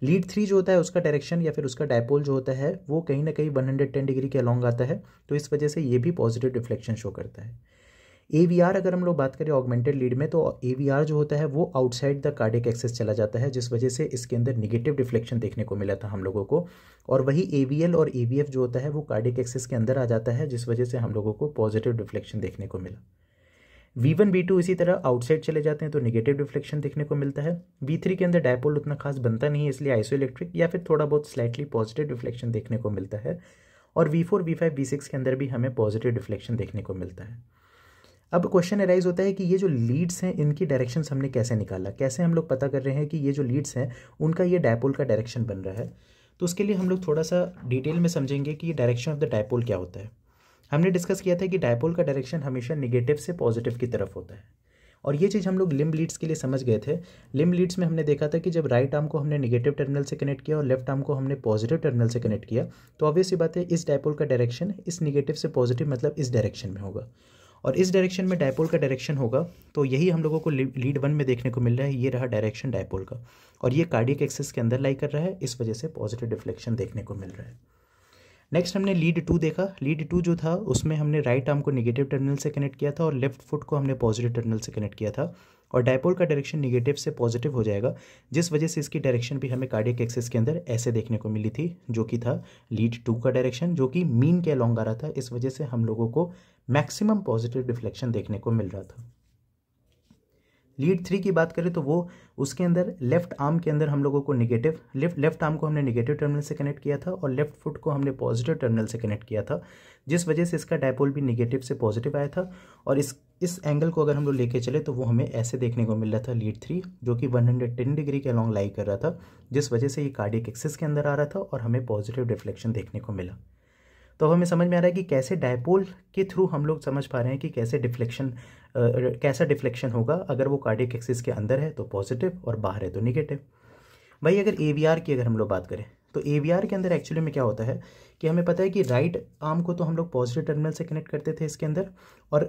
लीड थ्री जो होता है उसका डायरेक्शन या फिर उसका डायपोल जो होता है वो कहीं ना कहीं 110 डिग्री के अलॉन्ग आता है तो इस वजह से ये भी पॉजिटिव डिफ्लेक्शन शो करता है ए अगर हम लोग बात करें ऑगमेंटेड लीड में तो ए जो होता है वो आउटसाइड द कार्डिक एक्सेस चला जाता है जिस वजह से इसके अंदर निगेटिव रिफ्लेक्शन देखने को मिला था हम लोगों को और वही ए और ए जो होता है वो कार्डिक एक्सेस के अंदर आ जाता है जिस वजह से हम लोगों को पॉजिटिव रिफ्लेक्शन देखने को मिला वी वन वी टू इसी तरह आउटसाइड चले जाते हैं तो निगेटिव रिफ्लेक्शन देखने को मिलता है वी थ्री के अंदर डायपोल उतना खास बनता नहीं है इसलिए आइसो इलेक्ट्रिक या फिर थोड़ा बहुत स्लाइटली पॉजिटिव रिफ्लेक्शन देखने को मिलता है और V four V five V six के अंदर भी हमें पॉजिटिव रिफ्लेक्शन देखने को मिलता है अब क्वेश्चन अराइज होता है कि ये जो लीड्स हैं इनकी डायरेक्शन हमने कैसे निकाला कैसे हम लोग पता कर रहे हैं कि ये जो लीड्स हैं उनका ये डायपोल का डायरेक्शन बन रहा है तो उसके लिए हम लोग थोड़ा सा डिटेल में समझेंगे कि ये डायरेक्शन ऑफ द डायपोल क्या होता है हमने डिस्कस किया था कि डायपोल का डायरेक्शन हमेशा निगेटिव से पॉजिटिव की तरफ होता है और ये चीज़ हम लोग लिम लीड्स के लिए समझ गए थे लिम लीड्स में हमने देखा था कि जब राइट आर्म को हमने निगेटिव टर्मिनल से कनेक्ट किया और लेफ्ट आर्म को हमने पॉजिटिव टर्मिनल से कनेक्ट किया तो ऑब्वियस ये बात है इस डायपोल का डायरेक्शन इस निगेटिव से पॉजिटिव मतलब इस डायरेक्शन में होगा और इस डायरेक्शन में डायपोल का डायरेक्शन होगा तो यही हम लोगों को लीड वन में देखने को मिल रहा है ये रहा डायरेक्शन डायपोल का और ये कार्डियक एक्सेस के अंदर लाई कर रहा है इस वजह से पॉजिटिव डिफ्लेक्शन देखने को मिल रहा है नेक्स्ट हमने लीड टू देखा लीड टू जो था उसमें हमने राइट आर्म को निगेटिव टर्मिनल से कनेक्ट किया था और लेफ्ट फुट को हमने पॉजिटिव टर्मिनल से कनेक्ट किया था और डायपोल का डायरेक्शन निगेटिव से पॉजिटिव हो जाएगा जिस वजह से इसकी डायरेक्शन भी हमें कार्डियक एक्सेस के अंदर ऐसे देखने को मिली थी जो कि था लीड टू का डायरेक्शन जो कि मीन के अलॉन्ग आ रहा था इस वजह से हम लोगों को मैक्सिमम पॉजिटिव रिफ्लेक्शन देखने को मिल रहा था लीड थ्री की बात करें तो वो उसके अंदर लेफ्ट आर्म के अंदर हम लोगों को निगेटिव लेफ्ट लेफ्ट आर्म को हमने निगेटिव टर्मिनल से कनेक्ट किया था और लेफ्ट फुट को हमने पॉजिटिव टर्मिनल से कनेक्ट किया था जिस वजह से इसका डायपोल भी निगेटिव से पॉजिटिव आया था और इस इस एंगल को अगर हम लोग लेके चले तो वो हमें ऐसे देखने को मिल रहा था लीड थ्री जो कि वन डिग्री के अलॉन्ग लाई कर रहा था जिस वजह से ये कार्डिक एक्सेस के अंदर आ रहा था और हमें पॉजिटिव रिफ्लेक्शन देखने को मिला तो हमें समझ में आ रहा है कि कैसे डायपोल के थ्रू हम लोग समझ पा रहे हैं कि कैसे डिफ्लेक्शन कैसा डिफ्लेक्शन होगा अगर वो कार्डिक एक्सिस के अंदर है तो पॉजिटिव और बाहर है तो निगेटिव भाई अगर ए की अगर हम लोग बात करें तो ए के अंदर एक्चुअली में क्या होता है कि हमें पता है कि राइट आर्म को तो हम लोग पॉजिटिव टर्मिनल से कनेक्ट करते थे इसके अंदर और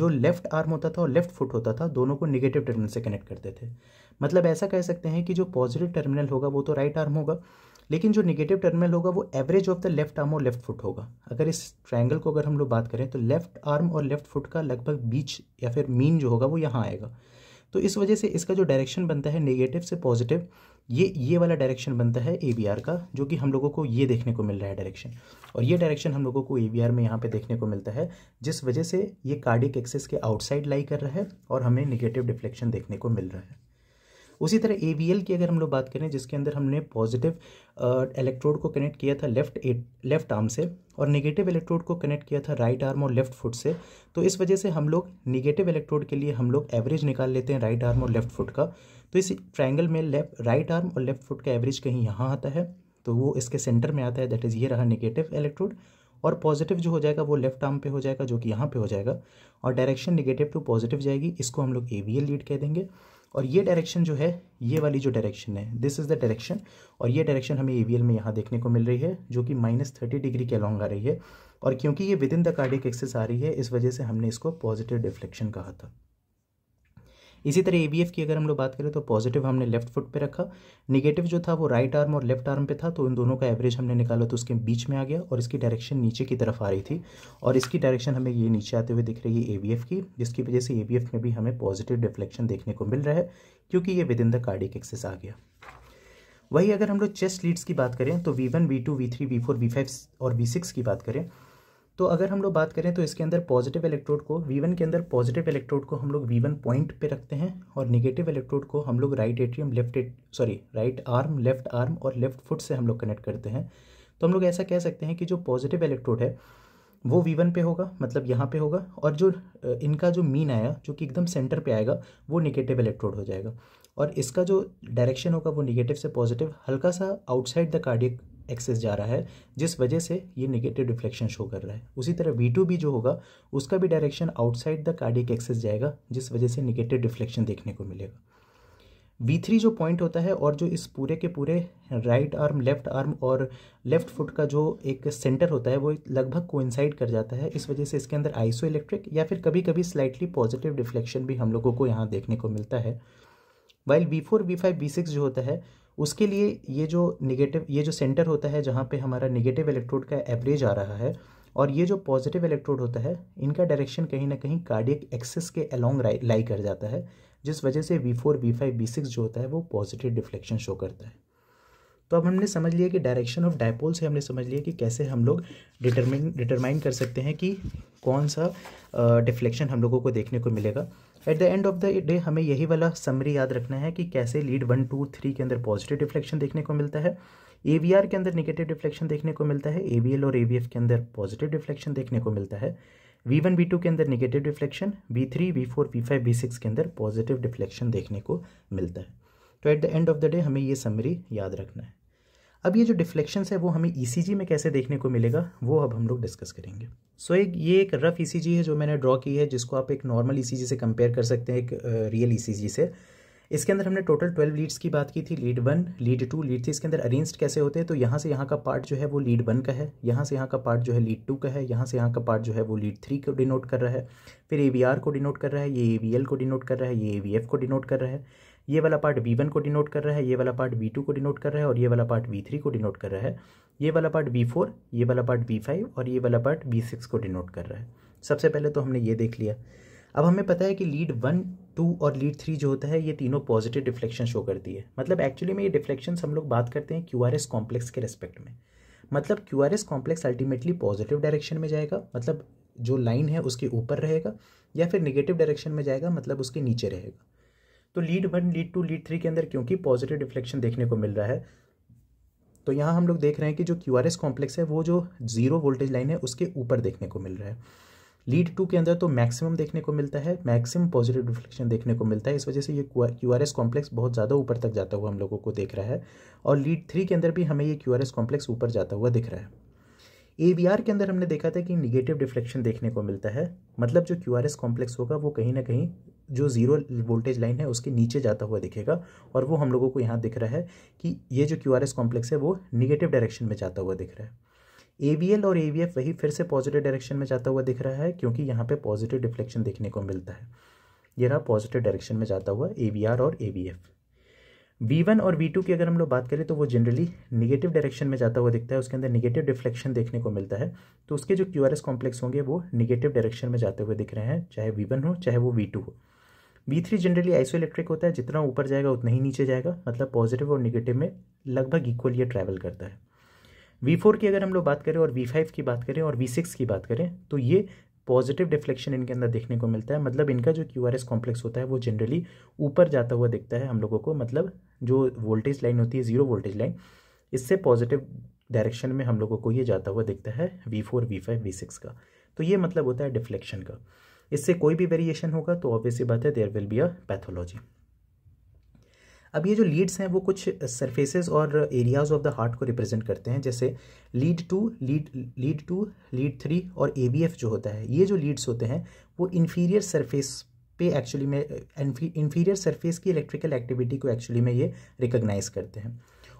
जो लेफ्ट आर्म होता था और लेफ्ट फुट होता था दोनों को निगेटिव टर्मिनल से कनेक्ट करते थे मतलब ऐसा कह सकते हैं कि जो पॉजिटिव टर्मिनल होगा वो तो राइट आर्म होगा लेकिन जो निगेटिव टर्मिनल होगा वो average of the left arm और लेफ्ट फुट होगा अगर इस ट्रायंगल को अगर हम लोग बात करें तो लेफ्ट आर्म और लेफ्ट फुट का लगभग बीच या फिर मीन जो होगा वो यहाँ आएगा तो इस वजह से इसका जो डायरेक्शन बनता है नेगेटिव से पॉजिटिव ये ये वाला डायरेक्शन बनता है ए का जो कि हम लोगों को ये देखने को मिल रहा है डायरेक्शन और ये डायरेक्शन हम लोगों को ए में यहाँ पे देखने को मिलता है जिस वजह से ये कार्डिक एक्सेस के आउटसाइड लाई कर रहा है और हमें निगेटिव डिफ्लेक्शन देखने को मिल रहा है उसी तरह ए की अगर हम लोग बात करें जिसके अंदर हमने पॉजिटिव इलेक्ट्रोड को कनेक्ट किया था लेफ्ट लेफ्ट आर्म से और नेगेटिव इलेक्ट्रोड को कनेक्ट किया था राइट आर्म और लेफ्ट फुट से तो इस वजह से हम लोग निगेटिव इलेक्ट्रोड के लिए हम लोग एवरेज निकाल लेते हैं राइट आर्म और लेफ्ट फुट का तो इस ट्राइंगल में लेफ्ट राइट आर्म और लेफ्ट फुट का एवरेज कहीं यहाँ आता है तो वो इसके सेंटर में आता है दैट इज़ ये रहा नेगेटिव इलेक्ट्रोड और पॉजिटिव जो हो जाएगा वो लेफ्ट आर्म पे हो जाएगा जो कि यहाँ पे हो जाएगा और डायरेक्शन नेगेटिव टू पॉजिटिव जाएगी इसको हम लोग ए वी एल लीड कह देंगे और ये डायरेक्शन जो है ये वाली जो डायरेक्शन है दिस इज़ द डायरेक्शन और ये डायरेक्शन हमें ए में यहाँ देखने को मिल रही है जो कि माइनस थर्टी डिग्री के अलॉन्ग आ रही है और क्योंकि ये within the cardiac axis आ रही है इस वजह से हमने इसको पॉजिटिव डिफ्लेक्शन कहा था इसी तरह ए की अगर हम लोग बात करें तो पॉजिटिव हमने लेफ्ट फुट पे रखा निगेटिव जो था वो राइट आर्म और लेफ्ट आर्म पे था तो इन दोनों का एवरेज हमने निकाला तो उसके बीच में आ गया और इसकी डायरेक्शन नीचे की तरफ आ रही थी और इसकी डायरेक्शन हमें ये नीचे आते हुए दिख रही है ए की जिसकी वजह से ए में भी हमें पॉजिटिव डिफ्लेक्शन देखने को मिल रहा है क्योंकि ये within the cardiac axis आ गया वही अगर हम लोग चेस्ट लीड्स की बात करें तो V one V two V three V four V five और वी सिक्स की बात करें तो अगर हम लोग बात करें तो इसके अंदर पॉजिटिव इलेक्ट्रोड को V1 के अंदर पॉजिटिव इलेक्ट्रोड को हम लोग V1 पॉइंट पे रखते हैं और निगेटिव इलेक्ट्रोड को हम लोग right atrium left at sorry right arm left arm और लेफ्ट फुट से हम लोग कनेक्ट करते हैं तो हम लोग ऐसा कह सकते हैं कि जो पॉजिटिव इलेक्ट्रोड है वो V1 पे होगा मतलब यहाँ पे होगा और जो इनका जो मीन आया जो कि एकदम सेंटर पे आएगा वो निगेटिव इलेक्ट्रोड हो जाएगा और इसका जो डायरेक्शन होगा वो निगेटिव से पॉजिटिव हल्का सा आउटसाइड द कार्डियक एक्सेस जा रहा है जिस वजह से ये नेगेटिव रिफ्लेक्शन शो कर रहा है उसी तरह वी टू भी जो होगा उसका भी direction outside the cardiac axis जाएगा जिस वजह से नेगेटिव रिफ्लेक्शन देखने को मिलेगा वी थ्री जो पॉइंट होता है और जो इस पूरे के पूरे राइट आर्म लेफ्ट आर्म और लेफ्ट फुट का जो एक सेंटर होता है वो लगभग कोइंसाइड कर जाता है इस वजह से इसके अंदर आइसो इलेक्ट्रिक या फिर कभी कभी स्लाइटली पॉजिटिव रिफ्लेक्शन भी हम लोगों को यहाँ देखने को मिलता है while V four V five V six जो होता है उसके लिए ये जो निगेटिव ये जो सेंटर होता है जहाँ पे हमारा निगेटिव इलेक्ट्रोड का एवरेज आ रहा है और ये जो पॉजिटिव इलेक्ट्रोड होता है इनका डायरेक्शन कहीं ना कहीं कार्डियक एक्सेस के अलोंग लाई कर जाता है जिस वजह से V four V five V six जो होता है वो पॉजिटिव डिफ्लेक्शन शो करता है तो अब हमने समझ लिया कि डायरेक्शन ऑफ डायपोल से हमने समझ लिया कि कैसे हम लोग डिटरमिन डिटरमाइन कर सकते हैं कि कौन सा डिफ्लेक्शन हम लोगों को देखने को मिलेगा at the end of the day हमें यही वाला समरी याद रखना है कि कैसे लीड वन टू थ्री के अंदर पॉजिटिव रिफ्लेक्शन देखने को मिलता है ए के अंदर निगेटिव रिफ्लेक्शन देखने को मिलता है ए और ए के अंदर पॉजिटिव रिफ्लेक्शन देखने को मिलता है वी वन वी टू के अंदर negative reflection V three V four V five V six के अंदर पॉजिटिव रिफ्लेक्शन देखने को मिलता है तो at the end of the day हमें ये समरी याद रखना है अब ये जो डिफ्लेक्शंस है वो हमें ई e में कैसे देखने को मिलेगा वो अब हम लोग डिस्कस करेंगे सो so, एक ये एक रफ ई e है जो मैंने ड्रॉ की है जिसको आप एक नॉर्मल ई e से कंपेयर कर सकते हैं एक रियल ई से इसके अंदर हमने टोटल ट्वेल्व लीड्स की बात की थी lead one lead two lead three इसके अंदर अरेंज्ड कैसे होते हैं तो यहाँ से यहाँ का पार्ट जो है वो लीड वन का है यहाँ से यहाँ का पार्ट जो है लीड टू का है यहाँ से यहाँ का पार्ट जो है वो लीड थ्री को डिनोट कर रहा है फिर ए को डिनोट कर रहा है ये ए को डिनोट कर रहा है ये ए को डिनोट कर रहा है ये वाला पार्ट बी वन को डिनोट कर रहा है ये वाला पार्ट बी टू को डिनोट कर रहा है और ये वाला पार्ट बी थ्री को डिनोट कर रहा है ये वाला पार्ट बी फोर ये वाला पार्ट बी फाइव और ये वाला पार्ट बी सिक्स को डिनोट कर रहा है सबसे पहले तो हमने ये देख लिया अब हमें पता है कि लीड वन टू और लीड थ्री जो होता है ये तीनों पॉजिटिव डिफ्लेक्शन शो करती है मतलब एक्चुअली में ये डिफ्लेक्शन हम लोग बात करते हैं क्यू आर एस कॉम्प्लेक्स के रेस्पेक्ट में मतलब Q R S complex ultimately positive direction में जाएगा मतलब जो लाइन है उसके ऊपर रहेगा या फिर निगेटिव डायरेक्शन में जाएगा मतलब उसके नीचे रहेगा तो lead one lead two lead three के अंदर क्योंकि पॉजिटिव डिफ्लेक्शन देखने को मिल रहा है तो यहाँ हम लोग देख रहे हैं कि जो क्यू आर एस कॉम्प्लेक्स है वो जो जीरो वोल्टेज लाइन है उसके ऊपर देखने को मिल रहा है लीड टू के अंदर तो मैक्सिमम देखने को मिलता है मैक्सिमम पॉजिटिव रिफ्लेक्शन देखने को मिलता है इस वजह से ये क्यू आर एस कॉम्प्लेक्स बहुत ज़्यादा ऊपर तक जाता हुआ हम लोगों को देख रहा है और लीड थ्री के अंदर भी हमें ये क्यू आर एस कॉम्प्लेक्स ऊपर जाता हुआ दिख रहा है ए वी आर के अंदर हमने देखा था कि निगेटिव डिफ्लेक्शन देखने को मिलता है मतलब जो क्यू आर एस कॉम्प्लेक्स होगा वो कहीं ना कहीं जो ज़ीरो वोल्टेज लाइन है उसके नीचे जाता हुआ दिखेगा और वो हम लोगों को यहाँ दिख रहा है कि ये जो क्यू कॉम्प्लेक्स है वो निगेटिव डायरेक्शन में जाता हुआ दिख रहा है ए और ए वही फिर से पॉजिटिव डायरेक्शन में जाता हुआ दिख रहा है क्योंकि यहाँ पे पॉजिटिव डिफ्लेक्शन देखने को मिलता है ये रहा पॉजिटिव डायरेक्शन में जाता हुआ ए और ए वी वन और वी टू की अगर हम लोग बात करें तो वो जनरली निगेटिव डायरेक्शन में जाता हुआ दिखता है उसके अंदर निगेटिव डिफ्लेक्शन देखने को मिलता है तो उसके जो क्यू कॉम्प्लेक्स होंगे वो निगेटिव डायरेक्शन में जाते हुए दिख रहे हैं चाहे वी वन हो चाहे वो वी टू हो बी थ्री जनरली आइसोइलेक्ट्रिक होता है जितना ऊपर जाएगा उतना ही नीचे जाएगा मतलब पॉजिटिव और निगेटिव में लगभग इक्वल ये ट्रैवल करता है वी फोर की अगर हम लोग बात करें और वी फाइव की बात करें और वी सिक्स की बात करें तो ये पॉजिटिव डिफ्लेक्शन इनके अंदर देखने को मिलता है मतलब इनका जो क्यू आर एस कॉम्प्लेक्स होता है वो जनरली ऊपर जाता हुआ दिखता है हम लोगों को मतलब जो वोल्टेज लाइन होती है ज़ीरो वोल्टेज लाइन इससे पॉजिटिव डायरेक्शन में हम लोगों को ये जाता हुआ दिखता है V four V five V six का तो ये मतलब होता है डिफ्लेक्शन का इससे कोई भी वेरिएशन होगा तो ऑब्वियसली बात है there will be a pathology अब ये जो लीड्स हैं वो कुछ सरफेसेस और एरियाज ऑफ द हार्ट को रिप्रेजेंट करते हैं जैसे lead two lead lead two lead three और ए जो होता है ये जो लीड्स होते हैं वो इन्फीरियर सरफेस पे एक्चुअली में इन्फीरियर सरफेस की इलेक्ट्रिकल एक्टिविटी को एक्चुअली में ये रिकोगनाइज करते हैं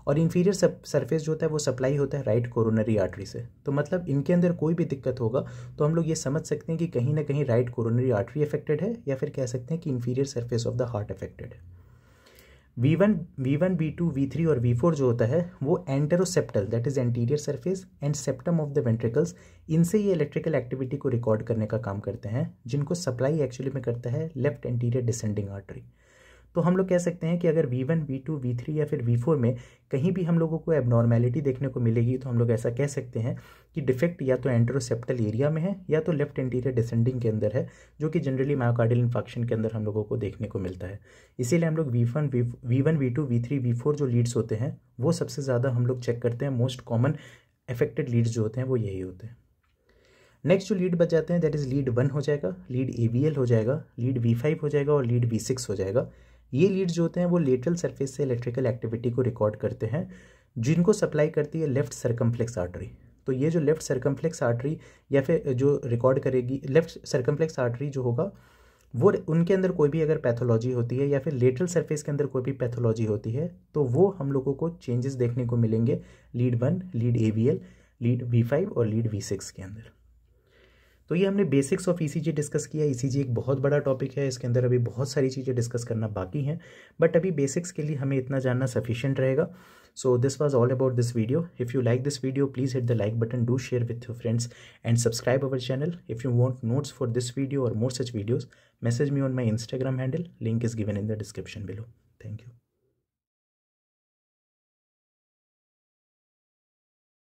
और इन्फीरियर सरफेस जो होता है वो सप्लाई होता है राइट कोरोनरी आर्टरी से तो मतलब इनके अंदर कोई भी दिक्कत होगा तो हम लोग ये समझ सकते हैं कि कहीं ना कहीं राइट कोरोनरी आर्टरी अफेक्टेड है या फिर कह सकते हैं कि inferior surface of the heart affected है V one V one V two V three और वी फोर जो होता है वो anteroseptal that is anterior surface and septum of the ventricles इनसे ये इलेक्ट्रिकल एक्टिविटी को रिकॉर्ड करने का काम करते हैं जिनको सप्लाई एक्चुअली में करता है लेफ्ट एंटीरियर डिसेंडिंग आर्टरी तो हम लोग कह सकते हैं कि अगर V one V two V three या फिर वी फोर में कहीं भी हम लोगों को एबनॉर्मैलिटी देखने को मिलेगी तो हम लोग ऐसा कह सकते हैं कि डिफेक्ट या तो एंट्रोसेप्टल एरिया में है या तो लेफ्ट इंटीरियर डिसेंडिंग के अंदर है जो कि जनरली मायोकार्डियल इन्फेक्शन के अंदर हम लोगों को देखने को मिलता है इसीलिए हम लोग V one V one V two V three V four जो लीड्स होते हैं वो सबसे ज़्यादा हम लोग चेक करते हैं मोस्ट कॉमन एफेक्टेड लीड्स जो होते हैं वो यही होते हैं नेक्स्ट जो लीड बच जाते हैं दैट इज़ लीड वन हो जाएगा लीड ए हो जाएगा लीड वी फाइव हो जाएगा और लीड वी सिक्स हो जाएगा ये लीड्स जो होते हैं वो लेटरल सरफेस से इलेक्ट्रिकल एक्टिविटी को रिकॉर्ड करते हैं जिनको सप्लाई करती है लेफ्ट सर्कम्फ्लेक्स आर्टरी तो ये जो लेफ्ट सर्कम्फ्लेक्स आर्टरी या फिर जो रिकॉर्ड करेगी लेफ्ट सर्कम्फ्लेक्स आर्टरी जो होगा वो उनके अंदर कोई भी अगर पैथोलॉजी होती है या फिर लेटरल सरफेस के अंदर कोई भी पैथोलॉजी होती है तो वो हम लोगों को चेंजेस देखने को मिलेंगे lead one lead A V L lead V five और लीड वी सिक्स के अंदर तो ये हमने बेसिक्स ऑफ ईसीजी डिस्कस किया ईसीजी e एक बहुत बड़ा टॉपिक है इसके अंदर अभी बहुत सारी चीज़ें डिस्कस करना बाकी हैं बट अभी बेसिक्स के लिए हमें इतना जानना सफिशियंट रहेगा so this was all about this video if you like this video please hit the like button do share with your friends and subscribe our channel if you want notes for this video और more such videos message me on my Instagram handle link is given in the description below thank you